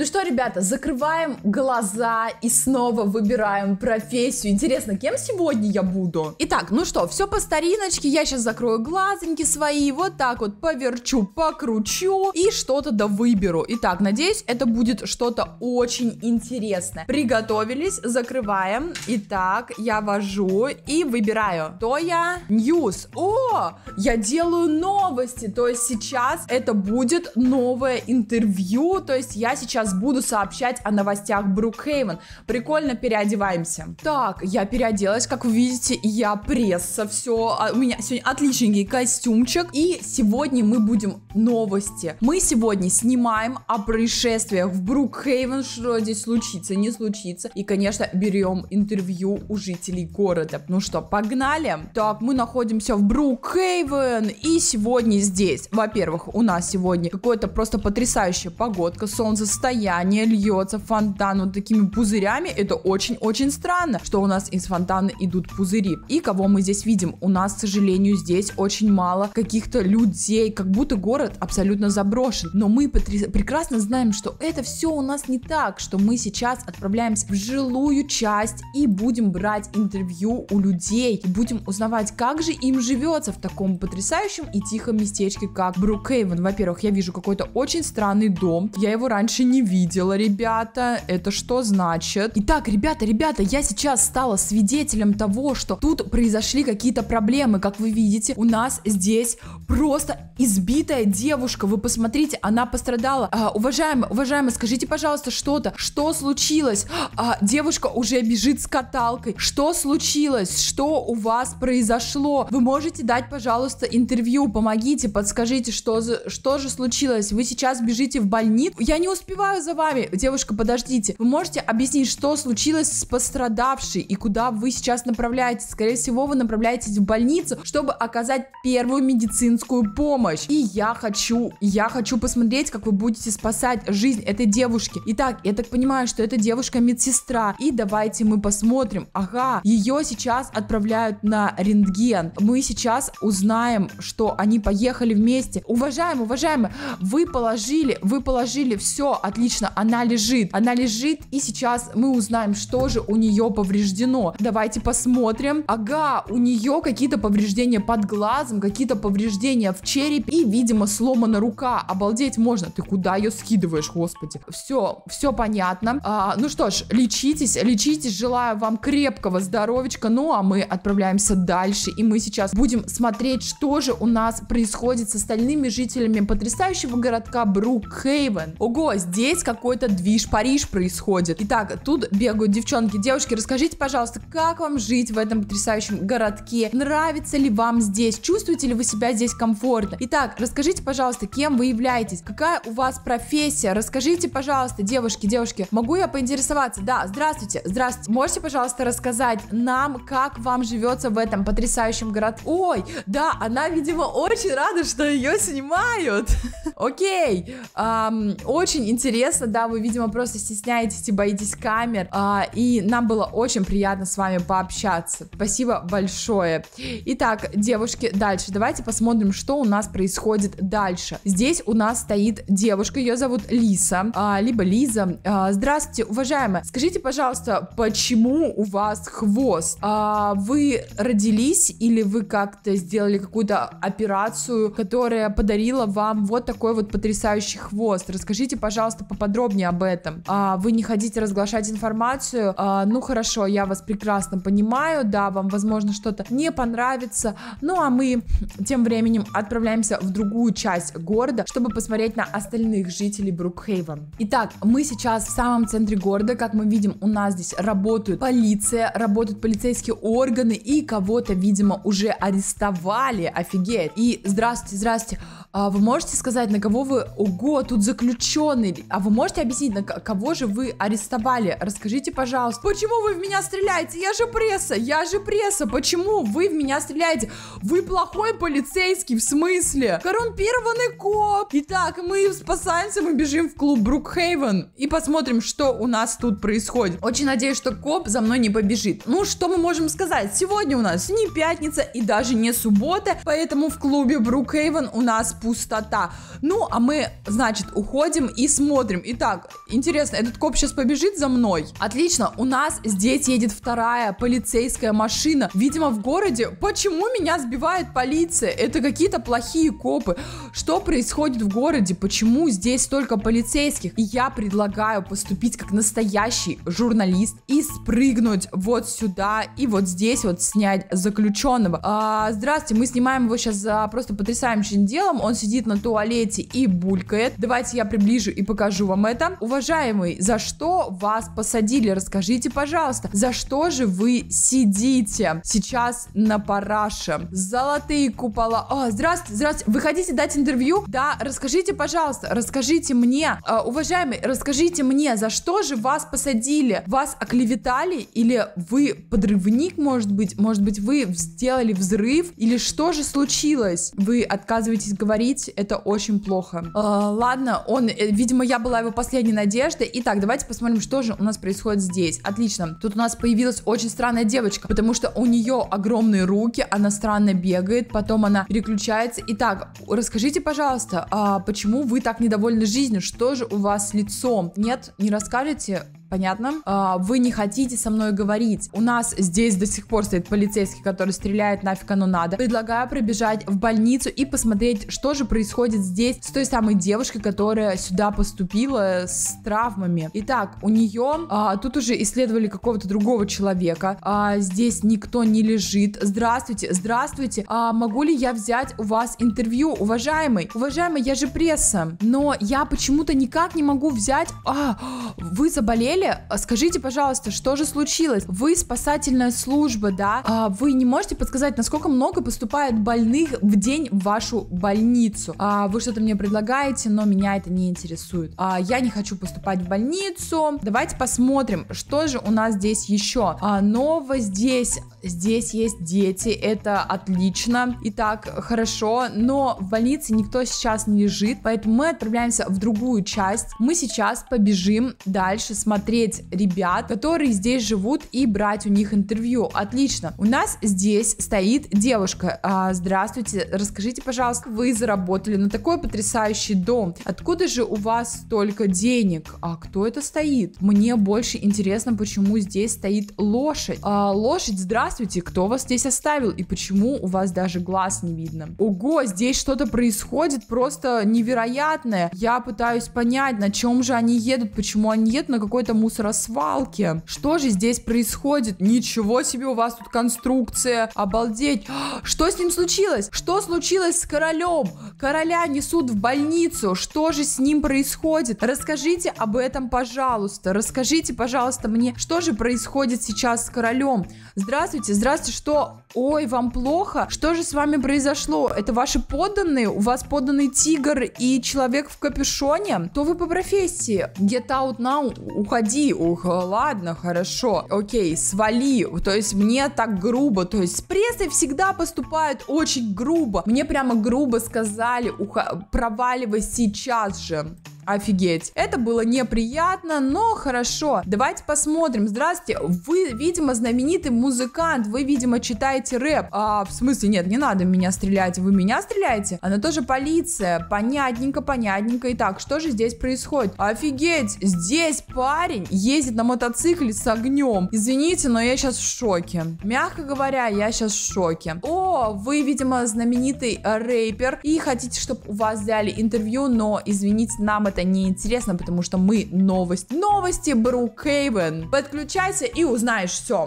Ну что, ребята, закрываем глаза и снова выбираем профессию. Интересно, кем сегодня я буду? Итак, ну что, все по стариночке. Я сейчас закрою глазоньки свои, вот так вот поверчу, покручу и что-то да выберу. Итак, надеюсь, это будет что-то очень интересное. Приготовились, закрываем. Итак, я вожу и выбираю. То я ньюс. О, я делаю новости. То есть сейчас это будет новое интервью. То есть я сейчас раз буду сообщать о новостях Брукхейвен. Прикольно переодеваемся. Так, я переоделась, как вы видите, я пресса, все, а, у меня сегодня отличненький костюмчик. И сегодня мы будем новости. Мы сегодня снимаем о происшествиях в Брукхейвен, что здесь случится, не случится. И, конечно, берем интервью у жителей города. Ну что, погнали? Так, мы находимся в Брукхейвен и сегодня здесь. Во-первых, у нас сегодня какое-то просто потрясающая погодка, солнце стоит состояние льется фонтан вот такими пузырями. Это очень-очень странно, что у нас из фонтана идут пузыри. И кого мы здесь видим? У нас, к сожалению, здесь очень мало каких-то людей, как будто город абсолютно заброшен. Но мы потряс прекрасно знаем, что это все у нас не так, что мы сейчас отправляемся в жилую часть и будем брать интервью у людей, и будем узнавать, как же им живется в таком потрясающем и тихом местечке, как Брукхейвен. Во-первых, я вижу какой-то очень странный дом, я его раньше не не видела, ребята. Это что значит? Итак, ребята, ребята, я сейчас стала свидетелем того, что тут произошли какие-то проблемы. Как вы видите, у нас здесь просто избитая девушка. Вы посмотрите, она пострадала. А, уважаемый, уважаемый, скажите, пожалуйста, что-то. Что случилось? А, девушка уже бежит с каталкой. Что случилось? Что у вас произошло? Вы можете дать, пожалуйста, интервью? Помогите, подскажите, что, за, что же случилось? Вы сейчас бежите в больницу? Я не успеваю успеваю за вами. Девушка, подождите, вы можете объяснить, что случилось с пострадавшей и куда вы сейчас направляетесь? Скорее всего, вы направляетесь в больницу, чтобы оказать первую медицинскую помощь. И я хочу, я хочу посмотреть, как вы будете спасать жизнь этой девушки. Итак, я так понимаю, что эта девушка медсестра. И давайте мы посмотрим. Ага, ее сейчас отправляют на рентген. Мы сейчас узнаем, что они поехали вместе. Уважаемые, уважаемые, вы положили, вы положили все от Отлично, она лежит. Она лежит, и сейчас мы узнаем, что же у нее повреждено. Давайте посмотрим. Ага, у нее какие-то повреждения под глазом, какие-то повреждения в черепе и, видимо, сломана рука. Обалдеть можно. Ты куда ее скидываешь, господи? Все, все понятно. А, ну что ж, лечитесь, лечитесь. Желаю вам крепкого здоровечка. Ну, а мы отправляемся дальше. И мы сейчас будем смотреть, что же у нас происходит с остальными жителями потрясающего городка Брук Хейвен. Ого, здесь здесь какой-то движ Париж происходит. Итак, тут бегают девчонки, девушки, расскажите, пожалуйста, как вам жить в этом потрясающем городке? Нравится ли вам здесь? Чувствуете ли вы себя здесь комфортно? Итак, расскажите, пожалуйста, кем вы являетесь? Какая у вас профессия? Расскажите, пожалуйста, девушки, девушки, могу я поинтересоваться? Да, здравствуйте, здравствуйте. Можете, пожалуйста, рассказать нам, как вам живется в этом потрясающем городке? Ой, да, она, видимо, очень рада, что ее снимают. Окей, очень интересно интересно, да, вы, видимо, просто стесняетесь и боитесь камер, а, и нам было очень приятно с вами пообщаться. Спасибо большое. Итак, девушки, дальше давайте посмотрим, что у нас происходит дальше. Здесь у нас стоит девушка, ее зовут Лиса, а, либо Лиза. А, здравствуйте, уважаемая, скажите, пожалуйста, почему у вас хвост? А, вы родились или вы как-то сделали какую-то операцию, которая подарила вам вот такой вот потрясающий хвост? Расскажите, пожалуйста, поподробнее об этом. А, вы не хотите разглашать информацию, а, ну хорошо, я вас прекрасно понимаю, да, вам, возможно, что-то не понравится, ну а мы тем временем отправляемся в другую часть города, чтобы посмотреть на остальных жителей Брукхейвен. Итак, мы сейчас в самом центре города, как мы видим, у нас здесь работают полиция, работают полицейские органы и кого-то, видимо, уже арестовали, офигеть. И здравствуйте, здравствуйте, а вы можете сказать, на кого вы, ого, тут заключенный, а вы можете объяснить, на кого же вы арестовали? Расскажите, пожалуйста, почему вы в меня стреляете? Я же пресса, я же пресса, почему вы в меня стреляете? Вы плохой полицейский, в смысле? Коррумпированный коп. Итак, мы спасаемся, мы бежим в клуб Брукхейвен и посмотрим, что у нас тут происходит. Очень надеюсь, что коп за мной не побежит. Ну, что мы можем сказать? Сегодня у нас не пятница и даже не суббота, поэтому в клубе Брукхейвен у нас пустота. Ну, а мы, значит, уходим и смотрим. Итак, интересно, этот коп сейчас побежит за мной? Отлично, у нас здесь едет вторая полицейская машина. Видимо, в городе. Почему меня сбивает полиция? Это какие-то плохие копы. Что происходит в городе? Почему здесь только полицейских? И я предлагаю поступить как настоящий журналист и спрыгнуть вот сюда и вот здесь вот снять заключенного. А, здравствуйте, мы снимаем его сейчас за просто потрясающим делом он сидит на туалете и булькает. Давайте я приближу и покажу вам это. Уважаемый, за что вас посадили? Расскажите, пожалуйста, за что же вы сидите сейчас на параше? Золотые купола. О, здравствуйте, здравствуйте. Вы хотите дать интервью? Да, расскажите, пожалуйста, расскажите мне. Э, уважаемый, расскажите мне, за что же вас посадили? Вас оклеветали или вы подрывник, может быть? Может быть, вы сделали взрыв? Или что же случилось? Вы отказываетесь говорить говорить, это очень плохо. Э, ладно, он, э, видимо, я была его последней надеждой. Итак, давайте посмотрим, что же у нас происходит здесь. Отлично. Тут у нас появилась очень странная девочка, потому что у нее огромные руки, она странно бегает, потом она переключается. Итак, расскажите, пожалуйста, э, почему вы так недовольны жизнью? Что же у вас с лицом? Нет, не расскажете? Понятно? А, вы не хотите со мной говорить. У нас здесь до сих пор стоит полицейский, который стреляет, нафиг оно надо. Предлагаю пробежать в больницу и посмотреть, что же происходит здесь с той самой девушкой, которая сюда поступила с травмами. Итак, у нее а, тут уже исследовали какого-то другого человека. А, здесь никто не лежит. Здравствуйте, здравствуйте. А, могу ли я взять у вас интервью, уважаемый? Уважаемый, я же пресса. Но я почему-то никак не могу взять... А, вы заболели? деле, э, скажите, пожалуйста, что же случилось? Вы спасательная служба, да? А вы не можете подсказать, насколько много поступает больных в день в вашу больницу? А вы что-то мне предлагаете, но меня это не интересует. А я не хочу поступать в больницу. Давайте посмотрим, что же у нас здесь еще. А, ново здесь здесь есть дети, это отлично и так хорошо, но в больнице никто сейчас не лежит, поэтому мы отправляемся в другую часть. Мы сейчас побежим дальше смотреть ребят, которые здесь живут и брать у них интервью. Отлично. У нас здесь стоит девушка. А, здравствуйте, расскажите, пожалуйста, вы заработали на такой потрясающий дом. Откуда же у вас столько денег? А кто это стоит? Мне больше интересно, почему здесь стоит лошадь. А, лошадь, здравствуйте Здравствуйте, кто вас здесь оставил и почему у вас даже глаз не видно? Ого, здесь что-то происходит просто невероятное. Я пытаюсь понять, на чем же они едут, почему они едут на какой-то мусоросвалке. Что же здесь происходит? Ничего себе, у вас тут конструкция. Обалдеть. Что с ним случилось? Что случилось с королем? Короля несут в больницу. Что же с ним происходит? Расскажите об этом, пожалуйста. Расскажите, пожалуйста, мне, что же происходит сейчас с королем? Здравствуйте, здравствуйте, здравствуйте, что? Ой, вам плохо? Что же с вами произошло? Это ваши подданные? У вас подданный тигр и человек в капюшоне? То вы по профессии. Get out now, уходи. Ух, ладно, хорошо. Окей, свали. То есть мне так грубо. То есть с прессой всегда поступают очень грубо. Мне прямо грубо сказали, уха... проваливай сейчас же. Офигеть. Это было неприятно, но хорошо. Давайте посмотрим. Здравствуйте. Вы, видимо, знаменитый музыкант. Вы, видимо, читаете рэп. А, в смысле, нет, не надо меня стрелять. Вы меня стреляете? Она тоже полиция. Понятненько, понятненько. Итак, что же здесь происходит? Офигеть. Здесь парень ездит на мотоцикле с огнем. Извините, но я сейчас в шоке. Мягко говоря, я сейчас в шоке. О, вы, видимо, знаменитый рэпер и хотите, чтобы у вас взяли интервью, но, извините, нам это это неинтересно, потому что мы новость. Новости Брукейвен. Подключайся и узнаешь все.